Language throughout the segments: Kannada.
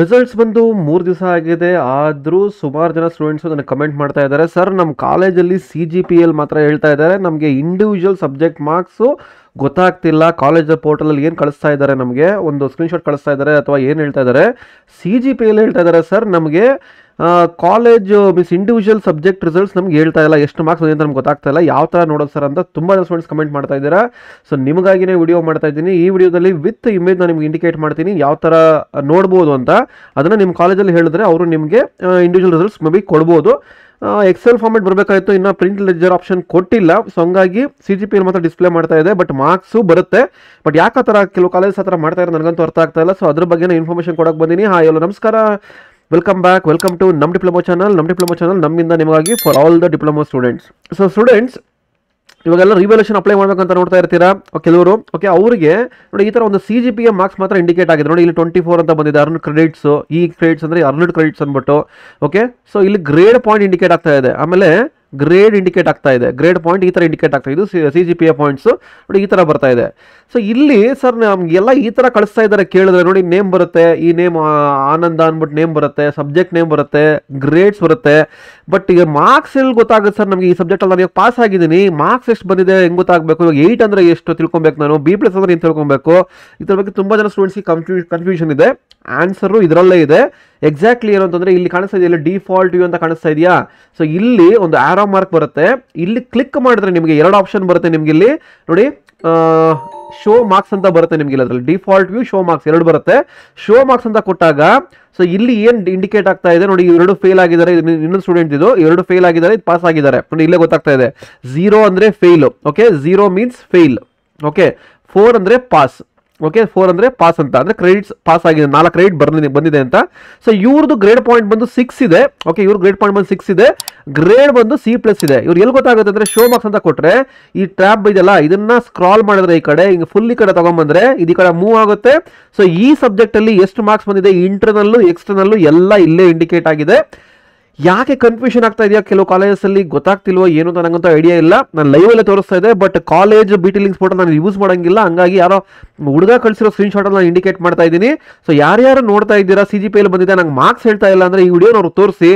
ರಿಸಲ್ಟ್ಸ್ ಬಂದು ಮೂರು ದಿವಸ ಆಗಿದೆ ಆದರೂ ಸುಮಾರು ಜನ ಸ್ಟೂಡೆಂಟ್ಸು ನನಗೆ ಕಮೆಂಟ್ ಮಾಡ್ತಾ ಇದ್ದಾರೆ ಸರ್ ನಮ್ಮ ಕಾಲೇಜಲ್ಲಿ ಸಿ ಜಿ ಪಿ ಎಲ್ ಮಾತ್ರ ಹೇಳ್ತಾ ಇದ್ದಾರೆ ನಮಗೆ ಇಂಡಿವಿಜುವಲ್ ಸಬ್ಜೆಕ್ಟ್ ಮಾರ್ಕ್ಸು ಗೊತ್ತಾಗ್ತಿಲ್ಲ ಕಾಲೇಜ್ ಪೋರ್ಟಲಲ್ಲಿ ಏನು ಕಳಿಸ್ತಾ ಇದ್ದಾರೆ ನಮಗೆ ಒಂದು ಸ್ಕ್ರೀನ್ಶಾಟ್ ಕಳಿಸ್ತಾ ಇದ್ದಾರೆ ಅಥವಾ ಏನು ಹೇಳ್ತಾ ಇದ್ದಾರೆ ಸಿ ಜಿ ಪಿ ಎಲ್ ಹೇಳ್ತಾ ಇದ್ದಾರೆ ಸರ್ ನಮಗೆ college miss individual subject results ನಮ್ಗೆ ಹೇಳ್ತಾ ಇಲ್ಲ ಎಷ್ಟು ಮಾರ್ಕ್ಸ್ ಅಂತ ನಮ್ಗೆ ಗೊತ್ತಾಗ್ತಾ ಇಲ್ಲ ಯಾವ ಥರ ನೋಡೋದು ಸರ್ ಅಂತ ತುಂಬ ಸ್ಟೂಡೆಂಟ್ಸ್ ಕಮೆಂಟ್ ಮಾಡ್ತಾ ಇದ್ದೀರಾ ಸೊ ನಿಮಗಾಗಿನೇ ವಿಡಿಯೋ ಮಾಡ್ತಾ ಇದ್ದೀನಿ ಈ ವಿಡಿಯೋದಲ್ಲಿ ವಿತ್ ಇಮೇಜ್ ನಾನು ನಿಮ್ಗೆ ಇಂಡಿಕೇಟ್ ಮಾಡ್ತೀನಿ ಯಾವ ಥರ ನೋಡ್ಬೋದು ಅಂತ ಅದನ್ನು ನಿಮ್ಮ ಕಾಲೇಜಲ್ಲಿ ಹೇಳಿದ್ರೆ ಅವರು ನಿಮಗೆ ಇಂಡಿವಿಜುವಲ್ ರಿಸಲ್ಟ್ಸ್ ಮೇ ಬಿ ಕೊಡ್ಬೋದು ಎಕ್ಸೆಲ್ ಫಾರ್ಮೆಟ್ ಬರಬೇಕಾಯಿತು ಇನ್ನು ಪ್ರಿಂಟ್ ಲೆಜರ್ ಆಪ್ಷನ್ ಕೊಟ್ಟಿಲ್ಲ ಸೊ ಹಂಗಾಗಿ ಸಿ ಜಿ ಪಿಯಲ್ಲಿ ಮಾತ್ರ ಡಿಸ್ಪ್ಲೇ ಮಾಡ್ತಾ ಇದೆ ಬಟ್ ಮಾರ್ಕ್ಸು ಬರುತ್ತೆ ಬಟ್ ಯಾಕೆ ಆ ಥರ ಕೆಲವು ಕಾಲೇಜ್ ಆ ಥರ ಮಾಡ್ತಾ ಇರೋ ನನಗಂತೂ ಅರ್ಥ ಆಗ್ತಾ ಇಲ್ಲ ಸೊ ಅದ್ರ ಬಗ್ಗೆ ಇನ್ಫಾರ್ಮೇಷನ್ ಕೊಡೋಕೆ ಬಂದಿನಿ ಹಾಂ ಎಲ್ಲ ನಮಸ್ಕಾರ ವೆಲ್ಕಮ್ ಬ್ಯಾಕ್ ವೆಲ್ಕಮ್ ಟು ನಮ್ಮ ಡಿಪ್ಲೊಮೋ ಚಾನಲ್ ನಮ್ಮ ಡಿಪ್ಲೊಮೋ ಚಾನಲ್ ನಮ್ಮಿಂದ ನಿಮಗಾಗಿ for all the diploma students so students ಇವಾಗೆಲ್ಲ ರಿವೊಲ್ಯೂಷನ್ ಅಪ್ಲೈ ಮಾಡಬೇಕಂತ ನೋಡ್ತಾ ಇರ್ತೀರಾ ಕೆಲವರು ಓಕೆ ಅವರಿಗೆ ನೋಡಿ ಈ ಥರ ಒಂದು C G P A marks ಮಾತ್ರ ಇಂಡಿಕೇಟ್ ಆಗಿದೆ ನೋಡಿ ಇಲ್ಲಿ ಟ್ವೆಂಟಿ ಫೋರ್ ಅಂತ ಬಂದಿದೆ ಅರ್ನ್ ಕ್ರೆಡಿಟ್ಸು ಈ ಕ್ರೆಡಿಟ್ಸ್ ಅಂದರೆ ಅರ್ನಡ್ ಕ್ರೆಡಿಟ್ಸ್ ಅಂದ್ಬಿಟ್ಟು ಓಕೆ ಸೊ ಇಲ್ಲಿ ಗ್ರೇಡ್ ಪಾಯಿಂಟ್ ಇಂಡಿಕೇಟ್ ಆಗ್ತಾ ಇದೆ ಆಮೇಲೆ ಗ್ರೇಡ್ ಇಂಡಿಕೇಟ್ ಆಗ್ತಾ ಇದೆ ಗ್ರೇಡ್ ಪಾಯಿಂಟ್ ಈ ಥರ ಇಂಡಿಕೇಟ್ ಆಗ್ತಾ ಇದು C G P A points ನೋಡಿ ಈ ಥರ ಬರ್ತಾ ಇದೆ ಸೊ ಇಲ್ಲಿ ಸರ್ ನಮಗೆಲ್ಲ ಈ ಥರ ಕಳಿಸ್ತಾ ಇದ್ದಾರೆ ಕೇಳಿದ್ರೆ ನೋಡಿ ನೇಮ್ ಬರುತ್ತೆ ಈ ನೇಮ್ ಆನಂದ ಅಂದ್ಬಿಟ್ಟು ನೇಮ್ ಬರುತ್ತೆ ಸಬ್ಜೆಕ್ಟ್ ನೇಮ್ ಬರುತ್ತೆ ಗ್ರೇಡ್ಸ್ ಬರುತ್ತೆ ಬಟ್ ಈಗ ಮಾರ್ಕ್ಸ್ ಎಲ್ಲಿ ಗೊತ್ತಾಗುತ್ತೆ ಸರ್ ನಮಗೆ ಈ ಅಲ್ಲಿ ನಾನು ಪಾಸ್ ಆಗಿದ್ದೀನಿ ಮಾರ್ಕ್ಸ್ ಎಷ್ಟು ಬಂದಿದೆ ಹೆಂಗೆ ಗೊತ್ತಾಗಬೇಕು ಇವಾಗ ಏಯ್ಟ್ ಅಂದರೆ ಎಷ್ಟು ತಿಳ್ಕೊಬೇಕು ನಾನು ಬಿ ಪ್ಲಸ್ ಅಂದರೆ ಏನು ತಿಳ್ಕೊಬೇಕು ಇದ್ರ ಬಗ್ಗೆ ತುಂಬ ಜನ ಸ್ಟೂಡೆಂಟ್ಸ್ಗೆ ಕನ್ಫ್ಯೂ ಕನ್ಫ್ಯೂಷನ್ ಇದೆ ಆನ್ಸರು ಇದರಲ್ಲೇ ಇದೆ ಎಕ್ಸಾಕ್ಟ್ಲಿ ಏನು ಅಂತಂದರೆ ಇಲ್ಲಿ ಕಾಣಿಸ್ತಾ ಇದೆಯಲ್ಲ ಡಿಫಾಲ್ಟ್ ವ್ಯೂ ಅಂತ ಕಾಣಿಸ್ತಾ ಇದೆಯಾ ಸೊ ಇಲ್ಲಿ ಒಂದು ಆರೋ ಮಾರ್ಕ್ ಬರುತ್ತೆ ಇಲ್ಲಿ ಕ್ಲಿಕ್ ಮಾಡಿದ್ರೆ ನಿಮಗೆ ಎರಡು ಆಪ್ಷನ್ ಬರುತ್ತೆ ನಿಮಗೆ ಇಲ್ಲಿ ನೋಡಿ ಶೋ ಮಾರ್ಕ್ಸ್ ಅಂತ ಬರುತ್ತೆ ನಿಮಗೆ ಅದರಲ್ಲಿ ಡಿಫಾಲ್ಟ್ ವ್ಯೂ ಶೋ ಮಾರ್ಕ್ಸ್ ಎರಡು ಬರುತ್ತೆ ಶೋ ಮಾರ್ಕ್ಸ್ ಅಂತ ಕೊಟ್ಟಾಗ ಸೊ ಇಲ್ಲಿ ಏನು ಇಂಡಿಕೇಟ್ ಆಗ್ತಾ ಇದೆ ನೋಡಿ ಎರಡು ಫೇಲ್ ಆಗಿದ್ದಾರೆ ಇನ್ನೊಂದು ಸ್ಟೂಡೆಂಟ್ ಇದು ಎರಡು ಫೇಲ್ ಆಗಿದ್ದಾರೆ ಇದು ಪಾಸ್ ಆಗಿದ್ದಾರೆ ನೋಡಿ ಇಲ್ಲೇ ಗೊತ್ತಾಗ್ತಾ ಇದೆ ಝೀರೋ ಅಂದರೆ fail okay zero means fail okay four ಅಂದರೆ ಪಾಸ್ ಓಕೆ ಫೋರ್ ಅಂದರೆ ಪಾಸ್ ಅಂತ ಅಂದರೆ ಕ್ರೆಡಿಟ್ಸ್ ಪಾಸ್ ಆಗಿದೆ ನಾಲ್ಕು ಕ್ರೆಡಿಟ್ ಬಂದಿದೆ ಬಂದಿದೆ ಅಂತ ಸೊ ಇವ್ರದ್ದು ಗ್ರೇಡ್ ಪಾಯಿಂಟ್ ಬಂದು ಸಿಕ್ಸ್ ಇದೆ ಓಕೆ ಇವ್ರ ಗ್ರೇಡ್ ಪಾಯಿಂಟ್ ಬಂದು ಸಿಕ್ಸ್ ಇದೆ ಗ್ರೇಡ್ ಬಂದು ಸಿ ಪ್ಲಸ್ ಇದೆ ಇವ್ರು ಎಲ್ಲಿ ಗೊತ್ತಾಗುತ್ತೆ ಅಂದರೆ ಶೋ ಮಾರ್ಕ್ಸ್ ಅಂತ ಕೊಟ್ಟರೆ ಈ ಟ್ಯಾಬ್ ಇದೆಲ್ಲ ಇದನ್ನು ಸ್ಕ್ರಾಲ್ ಮಾಡಿದ್ರೆ ಈ ಕಡೆ ಹಿಂಗೆ ಫುಲ್ ಈ ಕಡೆ ತೊಗೊಂಬಂದ್ರೆ ಇದು ಈ ಕಡೆ ಮೂವ್ ಆಗುತ್ತೆ ಸೊ ಈ ಸಬ್ಜೆಕ್ಟಲ್ಲಿ ಎಷ್ಟು ಮಾರ್ಕ್ಸ್ ಬಂದಿದೆ ಇಂಟರ್ನಲ್ಲು ಎಕ್ಸ್ಟರ್ನಲ್ಲು ಎಲ್ಲ ಇಲ್ಲೇ ಇಂಡಿಕೇಟ್ ಆಗಿದೆ ಯಾಕೆ ಕನ್ಫ್ಯೂಷನ್ ಆಗ್ತಾ ಇದೆಯಾ ಕೆಲವು ಕಾಲೇಜಸ್ ಅಲ್ಲಿ ಗೊತ್ತಾಗ್ತಿಲ್ವ ಏನು ಅಂತ ಐಡಿಯಾ ಇಲ್ಲ ನಾನು ಲೈವ್ ಅಲ್ಲೇ ತೋರಿಸ್ತಾ ಇದೆ ಬಟ್ ಕಾಲೇಜ್ ಬಿಟಿ ಲಿಂಕ್ಸ್ ಫೋಟೋ ನಾನು ಯೂಸ್ ಮಾಡಂಗಿಲ್ಲ ಹಂಗಾಗಿ ಯಾರೋ ಹುಡುಗ ಕಳಿಸಿರೋ ಸ್ಕ್ರೀನ್ ಶಾಟ್ ನಾನು ಇಂಡಿಕೇಟ್ ಮಾಡ್ತಾ ಇದ್ದೀನಿ ಸೊ ಯಾರ್ಯಾರು ನೋಡ್ತಾ ಇದ್ದೀರಾ ಸಿ ಜಿ ಪಿ ಎಲ್ ಬಂದಿದೆ ನಂಗೆ ಮಾರ್ಕ್ಸ್ ಹೇಳ್ತಾ ಇಲ್ಲ ಅಂದ್ರೆ ಈ ವಿಡಿಯೋ ನಾವು ತೋರಿಸಿ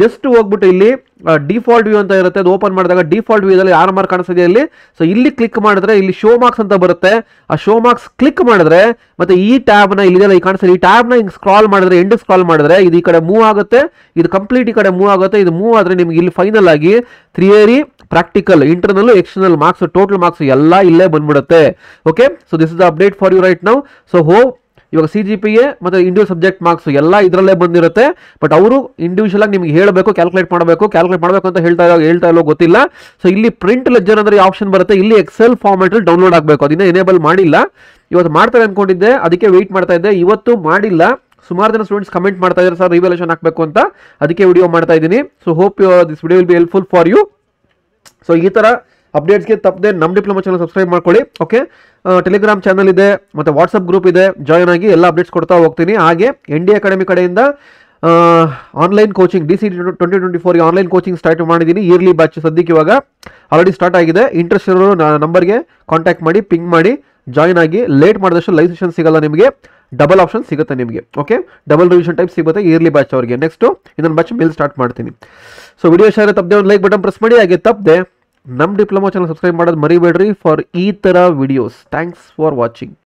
ಜಸ್ಟ್ ಹೋಗ್ಬಿಟ್ಟು ಇಲ್ಲಿ ಡಿಫಾಲ್ಟ್ ವ್ಯೂ ಅಂತ ಇರುತ್ತೆ ಅದು ಓಪನ್ ಮಾಡಿದಾಗ ಡಿಫಾಲ್ಟ್ ಅಲ್ಲಿ ಯಾರು ಮಾರ್ಕ್ ಕಾಣಿಸಿದೆ ಇಲ್ಲಿ ಸೊ ಇಲ್ಲಿ ಕ್ಲಿಕ್ ಮಾಡಿದ್ರೆ ಇಲ್ಲಿ ಶೋ ಮಾರ್ಕ್ಸ್ ಅಂತ ಬರುತ್ತೆ ಆ ಶೋ ಮಾರ್ಕ್ಸ್ ಕ್ಲಿಕ್ ಮಾಡಿದ್ರೆ ಮತ್ತೆ ಈ ಟ್ಯಾಬ್ನ ನ ಈ ಕಾಣಿಸ್ತದೆ ಈ ಟ್ಯಾಬ್ನ ಹಿಂಗೆ ಸ್ಕ್ರಾಲ್ ಮಾಡಿದ್ರೆ ಎಂಡ್ ಸ್ಕ್ರಾಲ್ ಮಾಡಿದ್ರೆ ಇದು ಈ ಕಡೆ ಮೂವ್ ಆಗುತ್ತೆ ಇದು ಕಂಪ್ಲೀಟ್ ಈ ಕಡೆ ಕಡೆ ಮೂವ್ ಆಗುತ್ತೆ ಇದು ಮೂವ್ ಆದರೆ ನಿಮ್ಗೆ ಇಲ್ಲಿ ಫೈನಲ್ ಆಗಿ theory practical internal external marks total marks ಎಲ್ಲ ಇಲ್ಲೇ ಬಂದ್ಬಿಡುತ್ತೆ okay so this is update for you right ನಾವು ಸೊ ಹೋಪ್ ಇವಾಗ ಸಿ ಜಿ ಪಿ ಎ ಮತ್ತು ಇಂಡಿವಿಜುವಲ್ ಸಬ್ಜೆಕ್ಟ್ ಮಾರ್ಕ್ಸ್ ಎಲ್ಲ ಇದರಲ್ಲೇ ಬಂದಿರುತ್ತೆ ಬಟ್ ಅವರು ಇಂಡಿವಿಜುವಲ್ ಆಗಿ ನಿಮ್ಗೆ ಹೇಳಬೇಕು ಕ್ಯಾಲ್ಕುಲೇಟ್ ಮಾಡಬೇಕು ಕ್ಯಾಲ್ಕುಲೇಟ್ ಮಾಡಬೇಕು ಅಂತ ಹೇಳ್ತಾ ಇರೋ ಹೇಳ್ತಾ ಇರೋ ಗೊತ್ತಿಲ್ಲ ಸೊ ಇಲ್ಲಿ ಪ್ರಿಂಟ್ ಲೆಜರ್ ಅಂದರೆ ಆಪ್ಷನ್ ಬರುತ್ತೆ ಇಲ್ಲಿ ಎಕ್ಸೆಲ್ ಫಾರ್ಮೆಟಲ್ಲಿ ಡೌನ್ಲೋಡ್ ಆಗಬೇಕು ಅದನ್ನ ಎನೇಬಲ್ ಮಾಡಿಲ್ಲ ಇವತ್ತು ಮಾಡ್ತಾರೆ ಅಂದ್ಕೊಂಡಿದ್ದೆ ಅದಕ್ಕೆ ವೆಯ್ಟ್ ಮಾಡ್ತಾ ಇದ್ದೆ ಇವತ್ತು ಮಾಡಿಲ್ಲ ಸುಮಾರು ಜನ ಸ್ಟೂಡೆಂಟ್ಸ್ ಕಮೆಂಟ್ ಮಾಡ್ತಾ ಇದ್ದಾರೆ ಸರ್ ರಿವಲ್ಯೂಷನ್ ಹಾಕಬೇಕು ಅಂತ ಅದಕ್ಕೆ ವಿಡಿಯೋ ಮಾಡ್ತಾ ಇದ್ದೀನಿ so hope this video will be helpful for you so ಈ ಥರ ಅಪ್ಡೇಟ್ಸ್ಗೆ ತಪ್ಪದೆ ನಮ್ಮ ಡಿಪ್ಲೊಮಾ ಚಾನಲ್ ಸಬ್ಸ್ಕ್ರೈಬ್ ಮಾಡ್ಕೊಳ್ಳಿ ಓಕೆ ಟೆಲಿಗ್ರಾಮ್ ಚಾನಲ್ ಇದೆ ಮತ್ತು ವಾಟ್ಸಪ್ ಗ್ರೂಪ್ ಇದೆ ಜಾಯ್ನ್ ಆಗಿ ಎಲ್ಲ ಅಪ್ಡೇಟ್ಸ್ ಕೊಡ್ತಾ ಹೋಗ್ತೀನಿ ಹಾಗೆ ಎನ್ ಡಿ ಅಕಾಡೆಮಿ ಕಡೆಯಿಂದ online coaching D C twenty twenty ಫೋರ್ಗೆ ಆನ್ಲೈನ್ ಕೋಚಿಂಗ್ ಸ್ಟಾರ್ಟ್ ಮಾಡಿದ್ದೀನಿ ಇಯರ್ಲಿ ಬ್ಯಾಚ್ ಸದ್ಯಕ್ಕೆ ಇವಾಗ ಆಲ್ರೆಡಿ ಸ್ಟಾರ್ಟ್ ಆಗಿದೆ ಇಂಟ್ರೆಸ್ಟ್ ಇರೋರು ನಂಬರ್ಗೆ ಕಾಂಟ್ಯಾಕ್ಟ್ ಮಾಡಿ ಪಿಂಗ್ ಮಾಡಿ ಜಾಯಿನ್ ಆಗಿ ಲೇಟ್ ಮಾಡಿದಷ್ಟು ಲೈವ್ ಸೆಷನ್ ಸಿಗಲ್ಲ ನಿಮಗೆ ಡಬಲ್ ಆಪ್ಷನ್ ಸಿಗುತ್ತೆ ನಿಮಗೆ ಓಕೆ ಡಬಲ್ ರಿವಿಷನ್ ಟೈಪ್ ಸಿಗುತ್ತೆ ಇಯರ್ಲಿ ಬ್ಯಾಚ್ ಅವರಿಗೆ ನೆಕ್ಸ್ಟು ಇನ್ನೊಂದು ಬ್ಯಾಚ್ ಮೇಲೆ ಸ್ಟಾರ್ಟ್ ಮಾಡ್ತೀನಿ ಸೊ ವಿಡಿಯೋ ಇಷ್ಟ ತಪ್ಪದೆ ಒಂದು ಲೈಕ್ ಬಟನ್ ಪ್ರೆಸ್ ಮಾಡಿ ಹಾಗೆ ತಪ್ಪದೆ ನಮ್ಮ ಡಿಪ್ಲೊಮಾ ಚಾನಲ್ ಸಬ್ಸ್ಕ್ರೈಬ್ ಮಾಡೋದು ಮರಿಬೇಡ್ರಿ ಫಾರ್ ಈ ಥರ ವಿಡಿಯೋಸ್ ಥ್ಯಾಂಕ್ಸ್ ಫಾರ್ ವಾಚಿಂಗ್